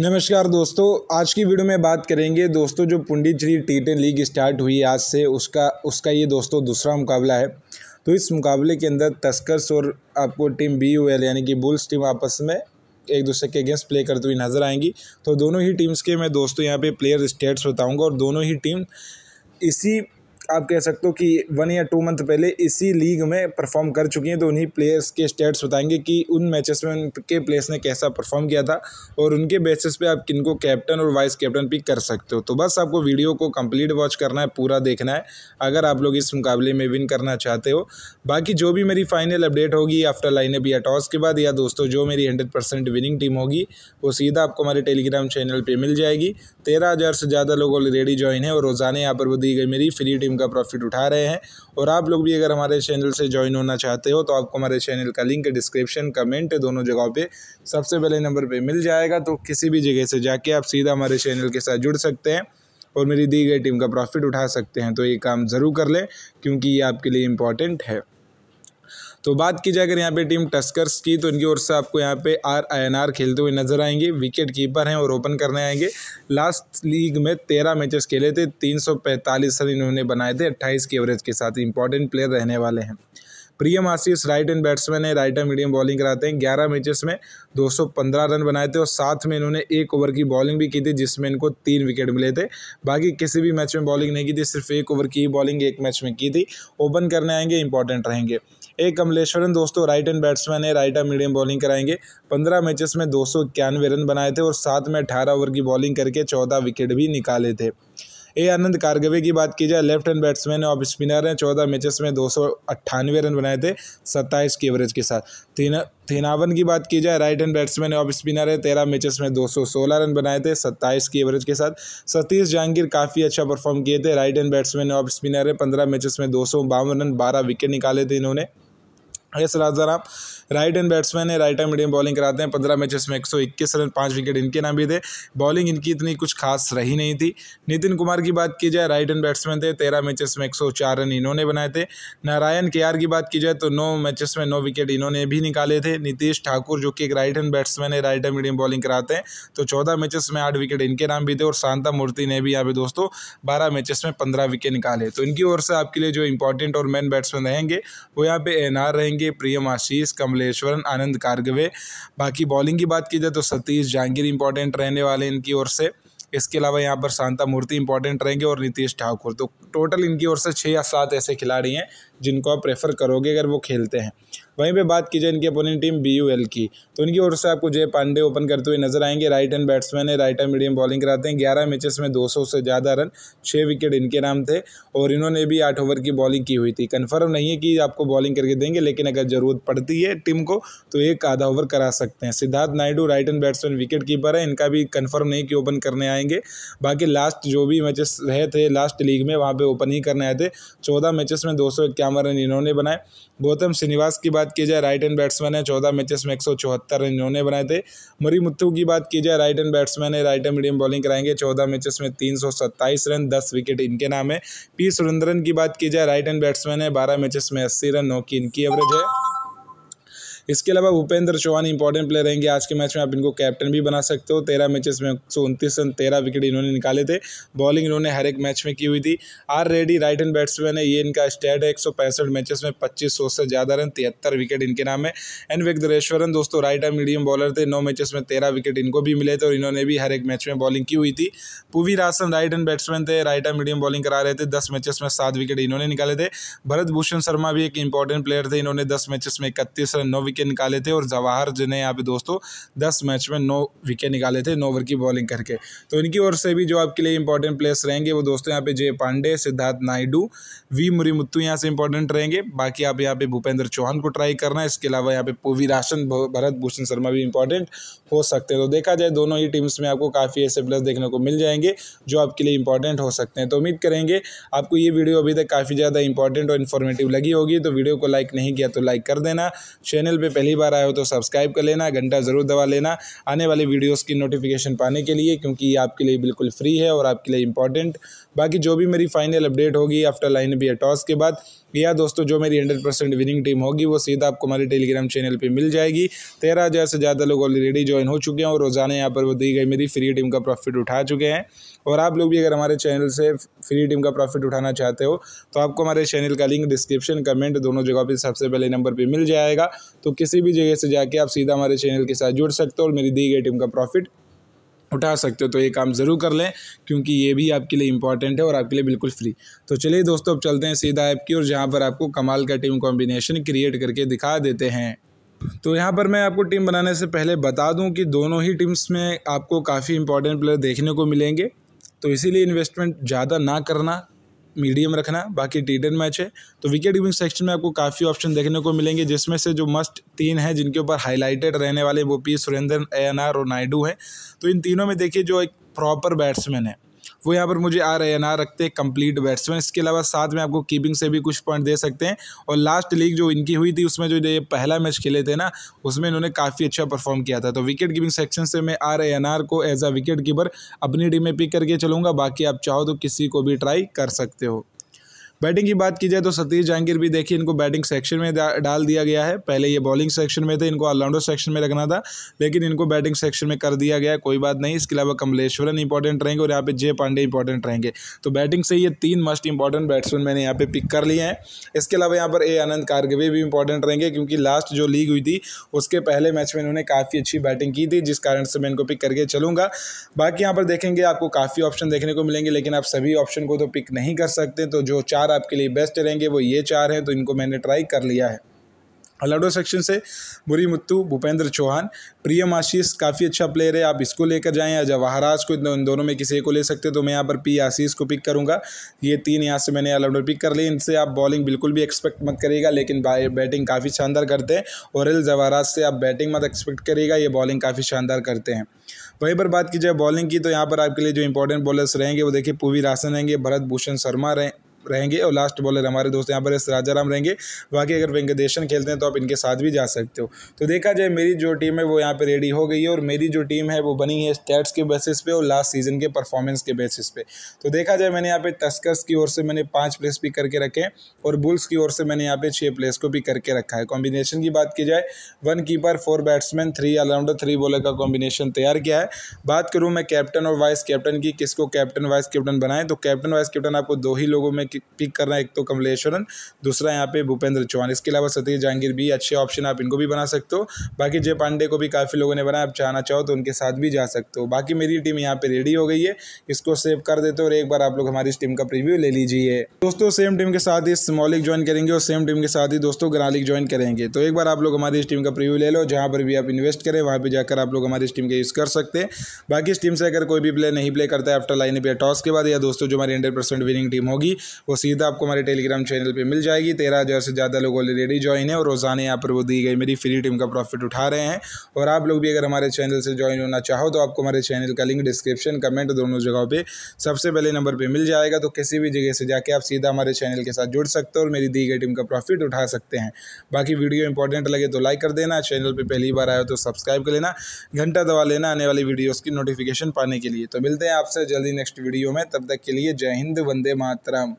नमस्कार दोस्तों आज की वीडियो में बात करेंगे दोस्तों जो Pondicherry T ten league start हुई आज से उसका उसका ये दोस्तों दूसरा मुकाबला है तो इस मुकाबले के अंदर तस्कर्स और आपको टीम बी ओ एल यानी कि बुल्स टीम आपस में एक दूसरे के अगेंस्ट प्ले करते हुए नज़र आएंगी तो दोनों ही टीम्स के मैं दोस्तों यहाँ पे प्लेयर स्टेट्स बताऊँगा और दोनों ही टीम इसी आप कह सकते हो कि वन या टू मंथ पहले इसी लीग में परफॉर्म कर चुकी हैं तो उन्हीं प्लेयर्स के स्टेट्स बताएंगे कि उन मैचेस में उनके प्लेयर्स ने कैसा परफॉर्म किया था और उनके बेसिस पे आप किनको कैप्टन और वाइस कैप्टन पिक कर सकते हो तो बस आपको वीडियो को कंप्लीट वॉच करना है पूरा देखना है अगर आप लोग इस मुकाबले में विन करना चाहते हो बाकी जो भी मेरी फाइनल अपडेट होगी आफ्टर लाइनअप या टॉस के बाद या दोस्तों जो मेरी हंड्रेड परसेंट विनिंग टीम होगी वो सीधा आपको हमारे टेलीग्राम चैनल पर मिल जाएगी तेरह हज़ार से ज़्यादा लोग ऑलरेडी ज्वाइन है और रोज़ाना यहाँ पर वो दी गई मेरी फ्री टीम उनका प्रॉफिट उठा रहे हैं और आप लोग भी अगर हमारे चैनल से ज्वाइन होना चाहते हो तो आपको हमारे चैनल का लिंक डिस्क्रिप्शन कमेंट दोनों जगहों पे सबसे पहले नंबर पे मिल जाएगा तो किसी भी जगह से जाके आप सीधा हमारे चैनल के साथ जुड़ सकते हैं और मेरी दी गई टीम का प्रॉफिट उठा सकते हैं तो ये काम ज़रूर कर लें क्योंकि ये आपके लिए इम्पॉर्टेंट है तो बात की जाए अगर यहाँ पे टीम टस्कर्स की तो इनकी ओर से आपको यहाँ पे आर आई खेलते हुए नजर आएंगे विकेट कीपर हैं और ओपन करने आएंगे लास्ट लीग में तेरह मैचेस खेले थे तीन रन इन्होंने बनाए थे अट्ठाईस की एवरेज के साथ इंपॉर्टेंट प्लेयर रहने वाले हैं Priyam Ashish right hand batsman है राइट एंड मीडियम बॉलिंग कराते हैं ग्यारह मैचेस में दो रन बनाए थे और साथ में इन्होंने एक ओवर की बॉलिंग भी की थी जिसमें इनको तीन विकेट मिले थे बाकी किसी भी मैच में बॉलिंग नहीं की थी सिर्फ एक ओवर की बॉलिंग एक मैच में की थी ओपन करने आएंगे इंपॉर्टेंट रहेंगे ए कमलेश्वरन दोस्तों राइट एंड बैट्समैन है राइट एंड मीडियम बॉलिंग कराएंगे पंद्रह मैचेस में दो रन बनाए थे और साथ में अठारह ओवर की बॉलिंग करके चौदह विकेट भी निकाले थे ए आनंद कारगवे की बात की जाए लेफ्ट हैंड बैट्समैन है ऑफ स्पिनर हैं चौदह मैचेस में दो रन बनाए थे सत्ताईस की एवरेज के साथ तीन थेनावन की बात की जाए राइट हैंड बैट्समैन है ऑफ स्पिनर है तेरह मैचेस में 216 रन बनाए थे सत्ताईस की एवरेज के साथ सतीश जहांगीर काफ़ी अच्छा परफॉर्म किए थे राइट हैंड बैट्समैन है ऑफ स्पिनर है पंद्रह मैचेस में दो रन बारह विकेट निकाले थे इन्होंने S Rajaram right hand batsman है राइट हैंड मीडियम बॉलिंग कराते हैं पंद्रह मैचेस में एक सौ इक्कीस रन पाँच विकेट इनके नाम भी थे बॉलिंग इनकी इतनी कुछ खास रही नहीं थी नितिन कुमार की बात की जाए राइट हैंड बैट्समैन थे तेरह मैचेस में एक सौ चार रन इन्होंने बनाए थे नारायण के की बात की जाए तो नौ मैचेस में नौ विकेट इन्होंने भी निकाले थे नीतीश ठाकुर जो कि एक राइट हैंड बैट्समैन है राइट हैंड मीडियम बॉलिंग कराते हैं तो चौदह मैचेस में आठ विकेट इनके नाम भी थे और शांता मूर्ति ने भी यहाँ पे दोस्तों बारह मैचेस में पंद्रह विकेट निकाले तो इनकी ओर से आपके लिए जो इंपॉर्टेंट और मेन बैट्समैन रहेंगे वो यहाँ पे एन रहेंगे रहेंगे प्रियम आशीष कमलेश्वरन आनंद कार्गवे बाकी बॉलिंग की बात की जाए तो सतीश जहांगीर इंपॉर्टेंट रहने वाले इनकी ओर से इसके अलावा यहाँ पर शांता मूर्ति इंपॉर्टेंट रहेंगे और नीतीश ठाकुर तो टोटल इनकी ओर से छः या सात ऐसे खिलाड़ी हैं जिनको आप प्रेफर करोगे अगर वो खेलते हैं वहीं पर बात की जाए इनकी अपोनिंग टीम बी की तो इनकी ओर से आपको जय पांडे ओपन करते हुए नजर आएंगे राइट हैंड बैट्समैन है राइट हैंड मीडियम बॉलिंग कराते हैं ग्यारह मैचेस में दो से ज़्यादा रन छः विकेट इनके नाम थे और इन्होंने भी आठ ओवर की बॉलिंग की हुई थी कन्फर्म नहीं है कि आपको बॉलिंग करके देंगे लेकिन अगर ज़रूरत पड़ती है टीम को तो एक आधा ओवर करा सकते हैं Siddharth Naidu right hand batsman wicket keeper है इनका भी कन्फर्म नहीं कि ओपन करने आएंगे बाकी लास्ट जो भी मैचेस रहे थे लास्ट लीग में वहाँ पर ओपन ही करने आए थे चौदह मैचेस में दो सौ रन इन्होंने बनाए गौतम श्रीनिवास की बात बात की जाए राइट एंड बैट्समैन है चौदह मैचेस में एक सौ चौहत्तर रन उन्होंने बनाए थे मरी मुत्थू की बात की जाए राइट एंड बैट्समैन है राइट एंड मीडियम बॉलिंग कराएंगे चौदह मैचेस में तीन सौ सत्ताईस रन दस विकेट इनके नाम है पी सुरेंद्रन की बात की जाए राइट एंड बैट्समैन है बारह मैचेस में अस्सी रन नौ की इनकी एवरेज है इसके अलावा भूपेंद्र चौहान इंपॉर्टेंट प्लेयर रहेंगे आज के मैच में आप इनको कैप्टन भी बना सकते हो तेरह मैचेस में सौ उनतीस रन तेरह विकेट इन्होंने निकाले थे बॉलिंग इन्होंने हर एक मैच में की हुई थी R Reddy right hand batsman है ये इनका स्टेट है एक सौ पैंसठ मैचेस में पच्चीस सौ से ज़्यादा रन तिहत्तर विकेट इनके नाम है एन वेगदरेश्वरन दोस्तों राइट एंड मीडियम बॉलर थे नौ मैचेस में तेरह विकेट इनको भी मिले थे और इन्होंने भी हर एक मैच में बॉलिंग की हुई थी Poovirasan right hand batsman थे राइट एंड मीडियम बॉलिंग करा रहे थे दस मैचेस में सात विकेट इन्होंने निकाले थे भरत भूषण शर्मा भी एक इंपॉर्टेंट प्लेयर थे इन्होंने दस मैचेस में इकतीस रन नौ विकेट विकेट निकाले थे और जवाहर जिन्हें यहाँ पे दोस्तों दस मैच में नौ विकेट निकाले थे नौ ओवर की बॉलिंग करके तो इनकी ओर से भी जो आपके लिए इंपॉर्टेंट प्लेयर्स रहेंगे वो दोस्तों यहाँ पे जय पांडे सिद्धार्थ नायडू वी मुरीमुत्तू यहाँ से इंपॉर्टेंट रहेंगे बाकी आप यहाँ पे भूपेंद्र चौहान को ट्राई करना है इसके अलावा यहाँ पे पूवी राशन भरत भूषण शर्मा भी इंपॉर्टेंट हो सकते हैं तो देखा जाए दोनों ही टीम्स में आपको काफ़ी ऐसे प्लस देखने को मिल जाएंगे जो आपके लिए इंपॉर्टेंट हो सकते हैं तो उम्मीद करेंगे आपको ये वीडियो अभी तक काफ़ी ज़्यादा इंपॉर्टेंट और इन्फॉर्मेटिव लगी होगी तो वीडियो को लाइक नहीं किया तो लाइक कर देना चैनल पर पे पहली बार आए हो तो सब्सक्राइब कर लेना घंटा ज़रूर दबा लेना आने वाली वीडियोस की नोटिफिकेशन पाने के लिए क्योंकि ये आपके लिए बिल्कुल फ्री है और आपके लिए इंपॉर्टेंट बाकी जो भी मेरी फाइनल अपडेट होगी आफ्टर लाइन बी टॉस के बाद या दोस्तों जो मेरी हंड्रेड परसेंट विनिंग टीम होगी वो सीधा आपको हमारे टेलीग्राम चैनल पर मिल जाएगी तेरह हज़ार से ज़्यादा लोग ऑलरेडी ज्वाइन हो चुके हैं और रोज़ाना यहाँ पर वो दी गई मेरी फ्री टीम का प्रॉफिट उठा चुके हैं और आप लोग भी अगर हमारे चैनल से फ्री टीम का प्रॉफिट उठाना चाहते हो तो आपको हमारे चैनल का लिंक डिस्क्रिप्शन कमेंट दोनों जगह पर सबसे पहले नंबर पर मिल जाएगा तो किसी भी जगह से जाके आप सीधा हमारे चैनल के साथ जुड़ सकते हो और मेरी दी गई टीम का प्रॉफिट उठा सकते हो तो ये काम ज़रूर कर लें क्योंकि ये भी आपके लिए इंपॉर्टेंट है और आपके लिए बिल्कुल फ्री तो चलिए दोस्तों अब चलते हैं सीधा ऐप की और जहाँ पर आपको कमाल का टीम कॉम्बिनेशन क्रिएट करके दिखा देते हैं तो यहाँ पर मैं आपको टीम बनाने से पहले बता दूँ कि दोनों ही टीम्स में आपको काफ़ी इंपॉर्टेंट प्लेयर देखने को मिलेंगे तो इसीलिए इन्वेस्टमेंट ज़्यादा ना करना मीडियम रखना बाकी टी टेन मैच है तो विकेट कीपिंग सेक्शन में आपको काफ़ी ऑप्शन देखने को मिलेंगे जिसमें से जो मस्ट तीन है जिनके ऊपर हाईलाइटेड रहने वाले वो पी सुरेंद्र ए और नायडू हैं तो इन तीनों में देखिए जो एक प्रॉपर बैट्समैन है वो यहाँ पर मुझे आर एन आर रखते हैं कंप्लीट बैट्समैन तो इसके अलावा साथ में आपको कीपिंग से भी कुछ पॉइंट दे सकते हैं और लास्ट लीग जो इनकी हुई थी उसमें जो ये पहला मैच खेले थे ना उसमें इन्होंने काफ़ी अच्छा परफॉर्म किया था तो विकेट कीपिंग सेक्शन से मैं आर एन आर को एज अ विकेट कीपर अपनी टीम में पिक करके चलूँगा बाकी आप चाहो तो किसी को भी ट्राई कर सकते हो बैटिंग की बात की जाए तो सतीश जहांगीर भी देखिए इनको बैटिंग सेक्शन में डाल दिया गया है पहले ये बॉलिंग सेक्शन में थे इनको ऑलराउंडर सेक्शन में रखना था लेकिन इनको बैटिंग सेक्शन में कर दिया गया कोई बात नहीं इसके अलावा कमलेश्वरन इंपॉर्टेंट रहेंगे और यहाँ पे जय पांडे इंपॉर्टेंट रहेंगे तो बैटिंग से ये तीन मस्ट इंपॉर्टेंट बैट्समैन मैंने यहाँ पे पिक कर लिए हैं इसके अलावा यहाँ पर ए आनंद कारगवे भी इंपॉर्टेंट रहेंगे क्योंकि लास्ट जो लीग हुई थी उसके पहले मैच में इन्होंने काफ़ी अच्छी बैटिंग की थी जिस कारण से मैं इनको पिक करके चलूँगा बाकी यहाँ पर देखेंगे आपको काफ़ी ऑप्शन देखने को मिलेंगे लेकिन आप सभी ऑप्शन को तो पिक नहीं कर सकते तो जो चार चार आपके लिए बेस्ट रहेंगे वो ये चार हैं तो इनको मैंने ट्राई कर लिया है अलाडो सेक्शन से बुरी मुत्तू भूपेंद्र चौहान प्रियम आशीष काफ़ी अच्छा प्लेयर है आप इसको लेकर जाएं या जवाहराज को इन दोनों में किसी को ले सकते तो मैं यहाँ पर पी आशीष को पिक करूँगा ये तीन यहाँ से मैंने अलाडो पिक कर ली इनसे आप बॉलिंग बिल्कुल भी एक्सपेक्ट मत करिएगा लेकिन बैटिंग काफ़ी शानदार करते हैं और एल जवाहराज से आप बैटिंग मत एक्सपेक्ट करिएगा ये बॉलिंग काफ़ी शानदार करते हैं वहीं पर बात की जाए बॉलिंग की तो यहाँ पर आपके लिए जो इंपॉर्टेंट बॉलर्स रहेंगे वो देखिए पूवी रासन रहेंगे भरत भूषण शर्मा रहें रहेंगे और लास्ट बॉलर हमारे दोस्त यहाँ पर एस राजाराम रहेंगे बाकी अगर वेंकटेशन खेलते हैं तो आप इनके साथ भी जा सकते हो तो देखा जाए मेरी जो टीम है वो यहाँ पर रेडी हो गई है और मेरी जो टीम है वो बनी है स्टैट्स के बेसिस पे और लास्ट सीजन के परफॉर्मेंस के बेसिस पे तो देखा जाए मैंने यहाँ पे टस्कर्स की ओर से मैंने पाँच प्लेस भी करके रखे हैं और बुल्स की ओर से मैंने यहाँ पे छः प्लेस को भी करके रखा है कॉम्बिनेशन की बात की जाए one keeper four batsman three allrounder three bowler का कॉम्बिनेशन तैयार किया है बात करूँ मैं कैप्टन और वाइस कैप्टन की किसको कैप्टन वाइस कैप्टन बनाएं तो कैप्टन वाइस कैप्टन आपको दो ही लोगों में पिक करना है एक तो कमलेश्वरन दूसरा यहाँ पे भूपेंद्र चौहान इसके अलावा सतीश जहांगीर भी अच्छे ऑप्शन आप इनको भी बना सकते हो बाकी जय पांडे को भी काफ़ी लोगों ने बनाया आप चाहना चाहो तो उनके साथ भी जा सकते हो बाकी मेरी टीम यहाँ पर रेडी हो गई है इसको सेव कर देते हो और एक बार आप लोग हमारी इस टीम का प्रिव्यू ले लीजिए दोस्तों सेम टीम के साथ ही स्मॉलिक ज्वाइन करेंगे और सेम टीम के साथ ही दोस्तों ग्रालिक ज्वाइन करेंगे तो एक बार आप लोग हमारी इस टीम का प्रिव्यू ले लो जहाँ पर भी आप इन्वेस्ट करें वहाँ पर जाकर आप लोग हमारी इस टीम का यूज़ कर सकते हैं बाकी इस टीम से अगर कोई भी प्लेयर नहीं प्ले करता है आफ्टर लाइन पे टॉस के बाद या दोस्तों जो हमारी हंड्रेड परसेंट विनिंग टीम होगी वो सीधा आपको हमारे टेलीग्राम चैनल पर मिल जाएगी तेरह हज़ार से ज़्यादा लोग ऑलरेडी ज्वाइन है और रोज़ाना यहाँ पर वो दी गई मेरी फ्री टीम का प्रॉफिट उठा रहे हैं और आप लोग भी अगर हमारे चैनल से ज्वाइन होना चाहो तो आपको हमारे चैनल का लिंक डिस्क्रिप्शन कमेंट दोनों जगहों पर सबसे पहले नंबर पर मिल जाएगा तो किसी भी जगह से जाके आप सीधा हमारे चैनल के साथ जुड़ सकते हो और मेरी दी गई टीम का प्रॉफिट उठा सकते हैं बाकी वीडियो इंपॉर्टेंट लगे तो लाइक कर देना चैनल पर पहली बार आए तो सब्सक्राइब कर लेना घंटा दबा लेना आने वाली वीडियोज़ की नोटिफिकेशन पाने के लिए तो मिलते हैं आपसे जल्दी नेक्स्ट वीडियो में तब तक के लिए जय हिंद वंदे मातरम